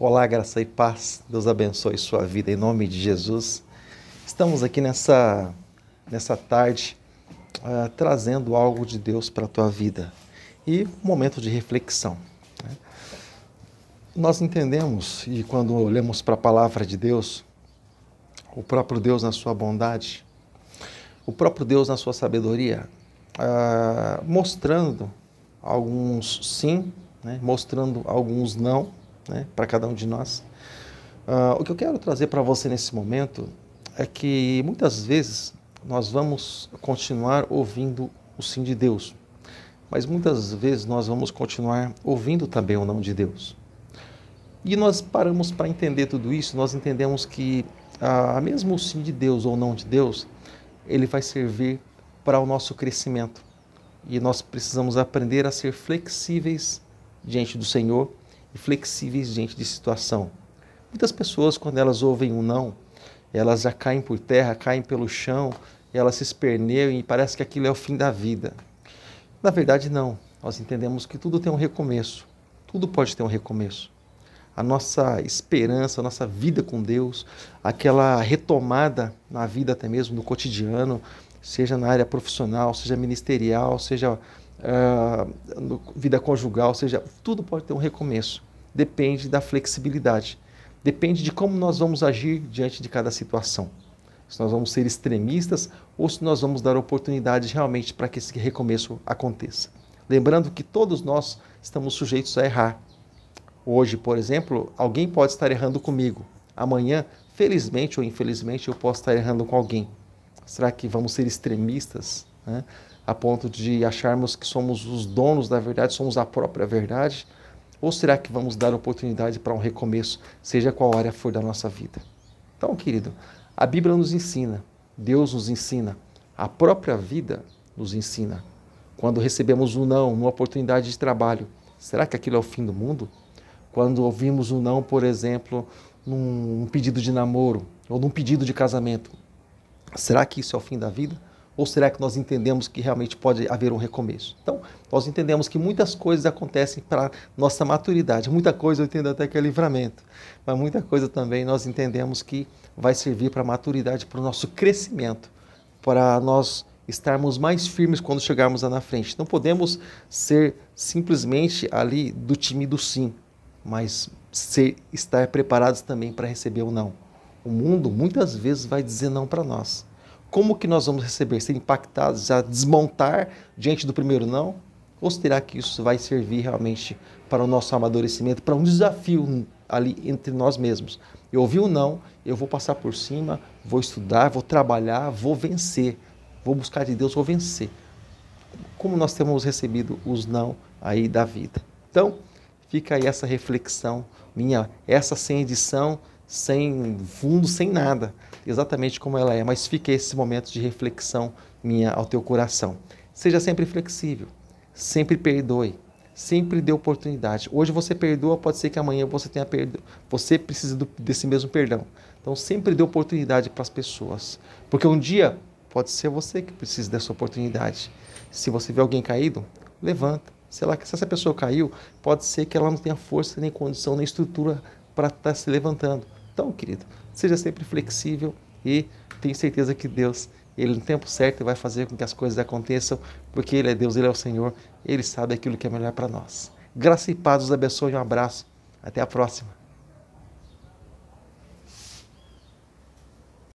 Olá, graça e paz. Deus abençoe sua vida em nome de Jesus. Estamos aqui nessa, nessa tarde uh, trazendo algo de Deus para a tua vida e um momento de reflexão. Né? Nós entendemos e quando olhamos para a palavra de Deus, o próprio Deus na sua bondade, o próprio Deus na sua sabedoria, uh, mostrando alguns sim, né? mostrando alguns não né, para cada um de nós. Uh, o que eu quero trazer para você nesse momento é que muitas vezes nós vamos continuar ouvindo o sim de Deus, mas muitas vezes nós vamos continuar ouvindo também o não de Deus. E nós paramos para entender tudo isso, nós entendemos que ah, mesmo o sim de Deus ou não de Deus, ele vai servir para o nosso crescimento. E nós precisamos aprender a ser flexíveis diante do Senhor e flexíveis diante de situação. Muitas pessoas, quando elas ouvem um não, elas já caem por terra, caem pelo chão, elas se esperneiam e parece que aquilo é o fim da vida. Na verdade, não. Nós entendemos que tudo tem um recomeço. Tudo pode ter um recomeço. A nossa esperança, a nossa vida com Deus, aquela retomada na vida até mesmo no cotidiano, seja na área profissional, seja ministerial, seja ah, no, vida conjugal, ou seja, tudo pode ter um recomeço. Depende da flexibilidade. Depende de como nós vamos agir diante de cada situação. Se nós vamos ser extremistas ou se nós vamos dar oportunidades realmente para que esse recomeço aconteça. Lembrando que todos nós estamos sujeitos a errar. Hoje, por exemplo, alguém pode estar errando comigo. Amanhã, felizmente ou infelizmente, eu posso estar errando com alguém. Será que vamos ser extremistas? Né? a ponto de acharmos que somos os donos da verdade, somos a própria verdade? Ou será que vamos dar oportunidade para um recomeço, seja qual área for da nossa vida? Então, querido, a Bíblia nos ensina, Deus nos ensina, a própria vida nos ensina. Quando recebemos um não numa oportunidade de trabalho, será que aquilo é o fim do mundo? Quando ouvimos um não, por exemplo, num pedido de namoro ou num pedido de casamento, será que isso é o fim da vida? Ou será que nós entendemos que realmente pode haver um recomeço? Então, nós entendemos que muitas coisas acontecem para nossa maturidade. Muita coisa eu entendo até que é livramento, mas muita coisa também nós entendemos que vai servir para a maturidade, para o nosso crescimento, para nós estarmos mais firmes quando chegarmos lá na frente. Não podemos ser simplesmente ali do time do sim, mas ser, estar preparados também para receber o não. O mundo muitas vezes vai dizer não para nós como que nós vamos receber? Ser impactados a desmontar diante do primeiro não? Ou será que isso vai servir realmente para o nosso amadurecimento, para um desafio ali entre nós mesmos? Eu ouvi o um não, eu vou passar por cima, vou estudar, vou trabalhar, vou vencer, vou buscar de Deus, vou vencer. Como nós temos recebido os não aí da vida? Então, fica aí essa reflexão minha, essa sem edição sem fundo, sem nada, exatamente como ela é, mas fique esse momento de reflexão minha ao teu coração. Seja sempre flexível, sempre perdoe, sempre dê oportunidade. Hoje você perdoa, pode ser que amanhã você tenha perdo... você precisa do... desse mesmo perdão. Então sempre dê oportunidade para as pessoas, porque um dia pode ser você que precisa dessa oportunidade. Se você vê alguém caído, levanta. Sei lá, se essa pessoa caiu, pode ser que ela não tenha força, nem condição, nem estrutura para estar tá se levantando. Então, querido, seja sempre flexível e tenho certeza que Deus, Ele no tempo certo vai fazer com que as coisas aconteçam, porque Ele é Deus, Ele é o Senhor, Ele sabe aquilo que é melhor para nós. Graça e paz os abençoe, um abraço, até a próxima.